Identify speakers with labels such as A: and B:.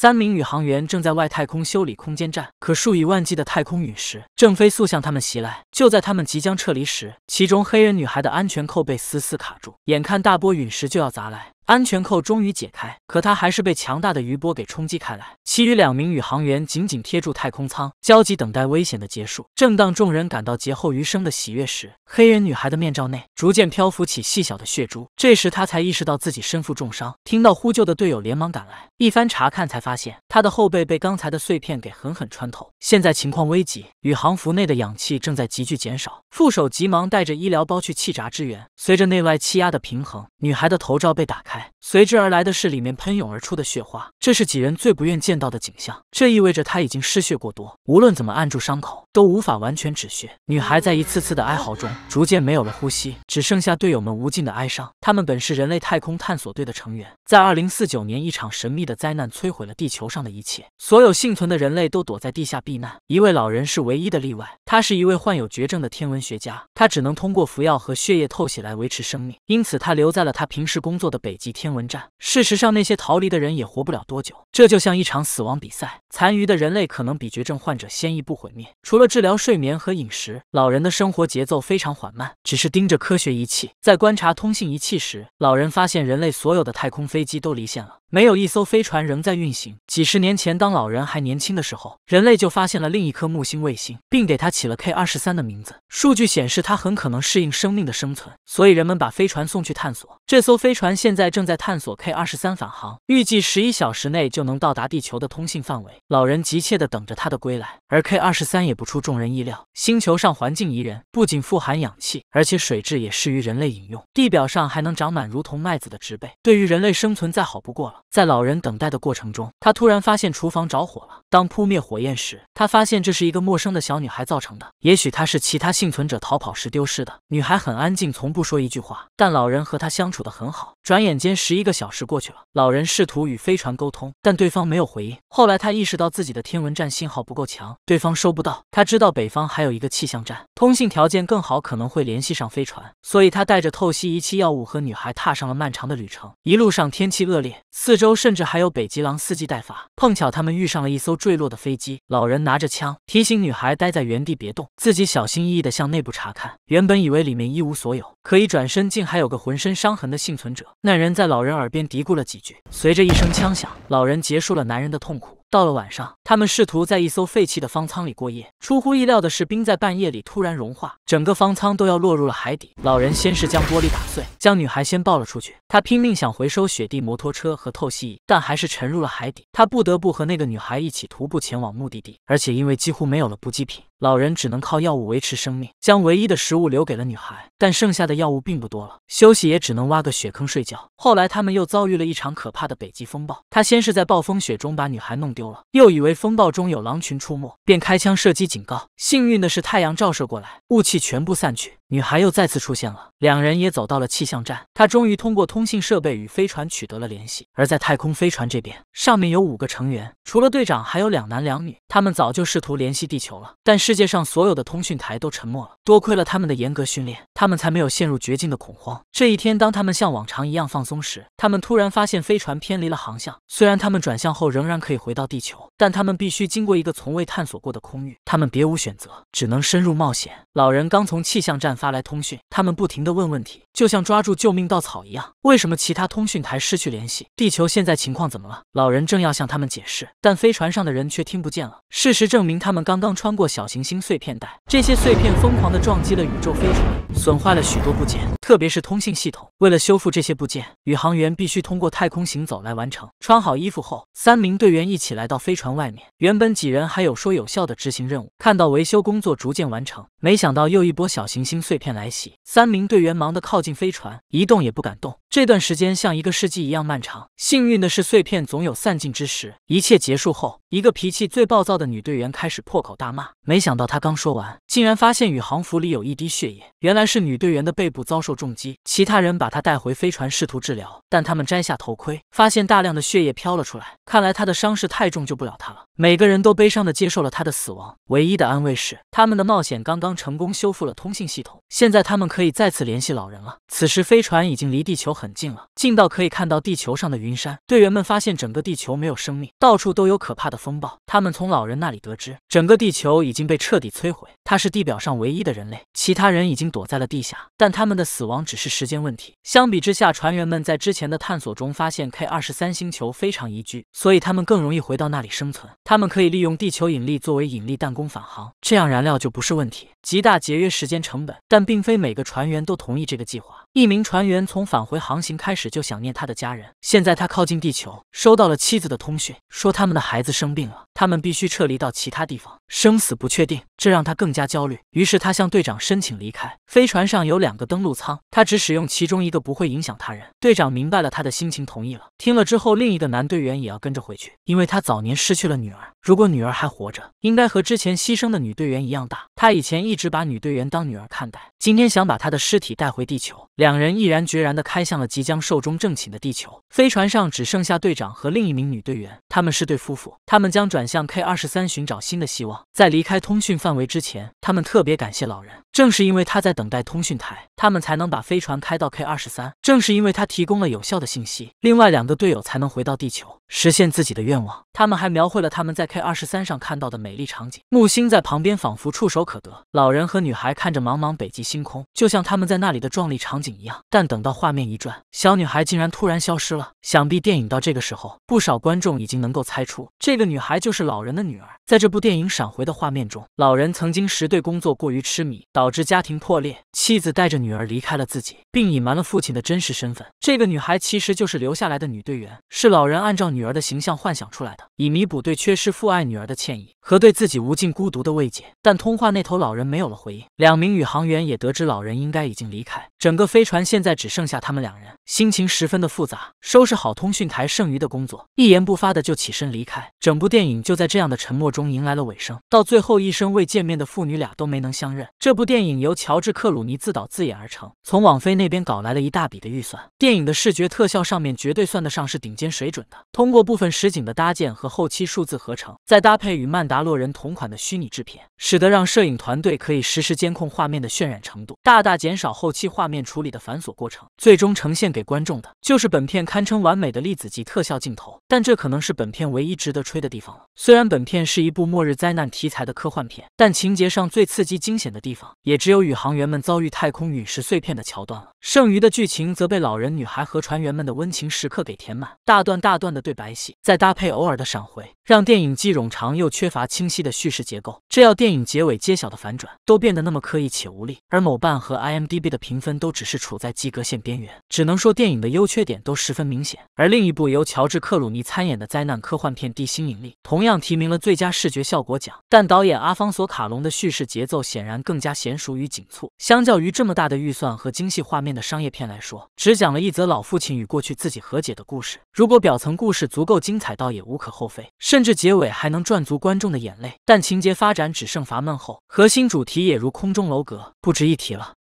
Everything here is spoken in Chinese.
A: 三名宇航员正在外太空修理空间站，可数以万计的太空陨石正飞速向他们袭来。就在他们即将撤离时，其中黑人女孩的安全扣被死死卡住，眼看大波陨石就要砸来。安全扣终于解开，可他还是被强大的余波给冲击开来。其余两名宇航员紧紧贴住太空舱，焦急等待危险的结束。正当众人感到劫后余生的喜悦时，黑人女孩的面罩内逐渐漂浮起细小的血珠。这时她才意识到自己身负重伤。听到呼救的队友连忙赶来，一番查看才发现她的后背被刚才的碎片给狠狠穿透。现在情况危急，宇航服内的氧气正在急剧减少。副手急忙带着医疗包去气闸支援。随着内外气压的平衡，女孩的头罩被打开。随之而来的是里面喷涌而出的血花，这是几人最不愿见到的景象。这意味着他已经失血过多，无论怎么按住伤口都无法完全止血。女孩在一次次的哀嚎中逐渐没有了呼吸，只剩下队友们无尽的哀伤。他们本是人类太空探索队的成员，在二零四九年一场神秘的灾难摧毁了地球上的一切，所有幸存的人类都躲在地下避难。一位老人是唯一的例外，他是一位患有绝症的天文学家，他只能通过服药和血液透析来维持生命，因此他留在了他平时工作的北京。天文战，事实上，那些逃离的人也活不了多久。这就像一场死亡比赛，残余的人类可能比绝症患者先一步毁灭。除了治疗睡眠和饮食，老人的生活节奏非常缓慢，只是盯着科学仪器。在观察通信仪器时，老人发现人类所有的太空飞机都离线了。没有一艘飞船仍在运行。几十年前，当老人还年轻的时候，人类就发现了另一颗木星卫星，并给它起了 K 二十三的名字。数据显示，它很可能适应生命的生存，所以人们把飞船送去探索。这艘飞船现在正在探索 K 二十三返航，预计十一小时内就能到达地球的通信范围。老人急切地等着它的归来，而 K 二十三也不出众人意料，星球上环境宜人，不仅富含氧气，而且水质也适于人类饮用。地表上还能长满如同麦子的植被，对于人类生存再好不过了。在老人等待的过程中，他突然发现厨房着火了。当扑灭火焰时，他发现这是一个陌生的小女孩造成的。也许她是其他幸存者逃跑时丢失的。女孩很安静，从不说一句话，但老人和她相处得很好。转眼间，十一个小时过去了。老人试图与飞船沟通，但对方没有回应。后来他意识到自己的天文站信号不够强，对方收不到。他知道北方还有一个气象站，通信条件更好，可能会联系上飞船。所以他带着透析仪器、药物和女孩踏上了漫长的旅程。一路上天气恶劣。四周甚至还有北极狼伺机待发，碰巧他们遇上了一艘坠落的飞机。老人拿着枪，提醒女孩待在原地别动，自己小心翼翼地向内部查看。原本以为里面一无所有，可一转身竟还有个浑身伤痕的幸存者。那人在老人耳边嘀咕了几句，随着一声枪响，老人结束了男人的痛苦。到了晚上，他们试图在一艘废弃的方舱里过夜。出乎意料的是，冰在半夜里突然融化，整个方舱都要落入了海底。老人先是将玻璃打碎，将女孩先抱了出去。他拼命想回收雪地摩托车和透析仪，但还是沉入了海底。他不得不和那个女孩一起徒步前往目的地，而且因为几乎没有了补给品，老人只能靠药物维持生命，将唯一的食物留给了女孩。但剩下的药物并不多了，休息也只能挖个雪坑睡觉。后来，他们又遭遇了一场可怕的北极风暴。他先是在暴风雪中把女孩弄。丢了，又以为风暴中有狼群出没，便开枪射击警告。幸运的是，太阳照射过来，雾气全部散去。女孩又再次出现了，两人也走到了气象站。她终于通过通信设备与飞船取得了联系。而在太空飞船这边，上面有五个成员，除了队长，还有两男两女。他们早就试图联系地球了，但世界上所有的通讯台都沉默了。多亏了他们的严格训练，他们才没有陷入绝境的恐慌。这一天，当他们像往常一样放松时，他们突然发现飞船偏离了航向。虽然他们转向后仍然可以回到地球，但他们必须经过一个从未探索过的空域。他们别无选择，只能深入冒险。老人刚从气象站。发来通讯，他们不停地问问题，就像抓住救命稻草一样。为什么其他通讯台失去联系？地球现在情况怎么了？老人正要向他们解释，但飞船上的人却听不见了。事实证明，他们刚刚穿过小行星碎片带，这些碎片疯狂地撞击了宇宙飞船，损坏了许多部件，特别是通信系统。为了修复这些部件，宇航员必须通过太空行走来完成。穿好衣服后，三名队员一起来到飞船外面。原本几人还有说有笑的执行任务，看到维修工作逐渐完成，没想到又一波小行星。碎片来袭，三名队员忙得靠近飞船，一动也不敢动。这段时间像一个世纪一样漫长。幸运的是，碎片总有散尽之时。一切结束后，一个脾气最暴躁的女队员开始破口大骂。没想到她刚说完，竟然发现宇航服里有一滴血液，原来是女队员的背部遭受重击。其他人把她带回飞船，试图治疗，但他们摘下头盔，发现大量的血液飘了出来。看来她的伤势太重，救不了她了。每个人都悲伤地接受了他的死亡。唯一的安慰是，他们的冒险刚刚成功修复了通信系统，现在他们可以再次联系老人了。此时，飞船已经离地球很近了，近到可以看到地球上的云山。队员们发现整个地球没有生命，到处都有可怕的风暴。他们从老人那里得知，整个地球已经被彻底摧毁，他是地表上唯一的人类，其他人已经躲在了地下，但他们的死亡只是时间问题。相比之下，船员们在之前的探索中发现 K 二十三星球非常宜居，所以他们更容易回到那里生存。他们可以利用地球引力作为引力弹弓返航，这样燃料就不是问题，极大节约时间成本。但并非每个船员都同意这个计划。一名船员从返回航行开始就想念他的家人，现在他靠近地球，收到了妻子的通讯，说他们的孩子生病了。他们必须撤离到其他地方，生死不确定，这让他更加焦虑。于是他向队长申请离开。飞船上有两个登陆舱，他只使用其中一个，不会影响他人。队长明白了他的心情，同意了。听了之后，另一个男队员也要跟着回去，因为他早年失去了女儿。如果女儿还活着，应该和之前牺牲的女队员一样大。他以前一直把女队员当女儿看待，今天想把她的尸体带回地球。两人毅然决然的开向了即将寿终正寝的地球。飞船上只剩下队长和另一名女队员。他们是对夫妇，他们将转向 K 二十三寻找新的希望。在离开通讯范围之前，他们特别感谢老人，正是因为他在等待通讯台，他们才能把飞船开到 K 二十三。正是因为他提供了有效的信息，另外两个队友才能回到地球，实现自己的愿望。他们还描绘了他们在 K 二十三上看到的美丽场景，木星在旁边仿佛触手可得。老人和女孩看着茫茫北极星空，就像他们在那里的壮丽场景一样。但等到画面一转，小女孩竟然突然消失了。想必电影到这个时候，不少观众已经能。能够猜出这个女孩就是老人的女儿。在这部电影闪回的画面中，老人曾经时对工作过于痴迷，导致家庭破裂，妻子带着女儿离开了自己，并隐瞒了父亲的真实身份。这个女孩其实就是留下来的女队员，是老人按照女儿的形象幻想出来的，以弥补对缺失父爱女儿的歉意和对自己无尽孤独的慰藉。但通话那头老人没有了回应，两名宇航员也得知老人应该已经离开，整个飞船现在只剩下他们两人，心情十分的复杂。收拾好通讯台剩余的工作，一言不发的。就起身离开，整部电影就在这样的沉默中迎来了尾声。到最后一生未见面的父女俩都没能相认。这部电影由乔治·克鲁尼自导自演而成，从网飞那边搞来了一大笔的预算。电影的视觉特效上面绝对算得上是顶尖水准的。通过部分实景的搭建和后期数字合成，再搭配与曼达洛人同款的虚拟制片，使得让摄影团队可以实时监控画面的渲染程度，大大减少后期画面处理的繁琐过程。最终呈现给观众的就是本片堪称完美的粒子级特效镜头。但这可能是。本片唯一值得吹的地方了。虽然本片是一部末日灾难题材的科幻片，但情节上最刺激惊险的地方也只有宇航员们遭遇太空陨石碎片的桥段了。剩余的剧情则被老人、女孩和船员们的温情时刻给填满，大段大段的对白戏，再搭配偶尔的闪回。让电影既冗长又缺乏清晰的叙事结构，这要电影结尾揭晓的反转都变得那么刻意且无力。而某瓣和 IMDB 的评分都只是处在及格线边缘，只能说电影的优缺点都十分明显。而另一部由乔治·克鲁尼参演的灾难科幻片《地心引力》，同样提名了最佳视觉效果奖，但导演阿方索·卡隆的叙事节奏显然更加娴熟与紧凑。相较于这么大的预算和精细画面的商业片来说，只讲了一则老父亲与过去自己和解的故事。如果表层故事足够精彩，倒也无可厚非。甚。甚至结尾还能赚足观众的眼泪，但情节发展只剩乏闷后，核心主题也如空中楼阁，不值一提了。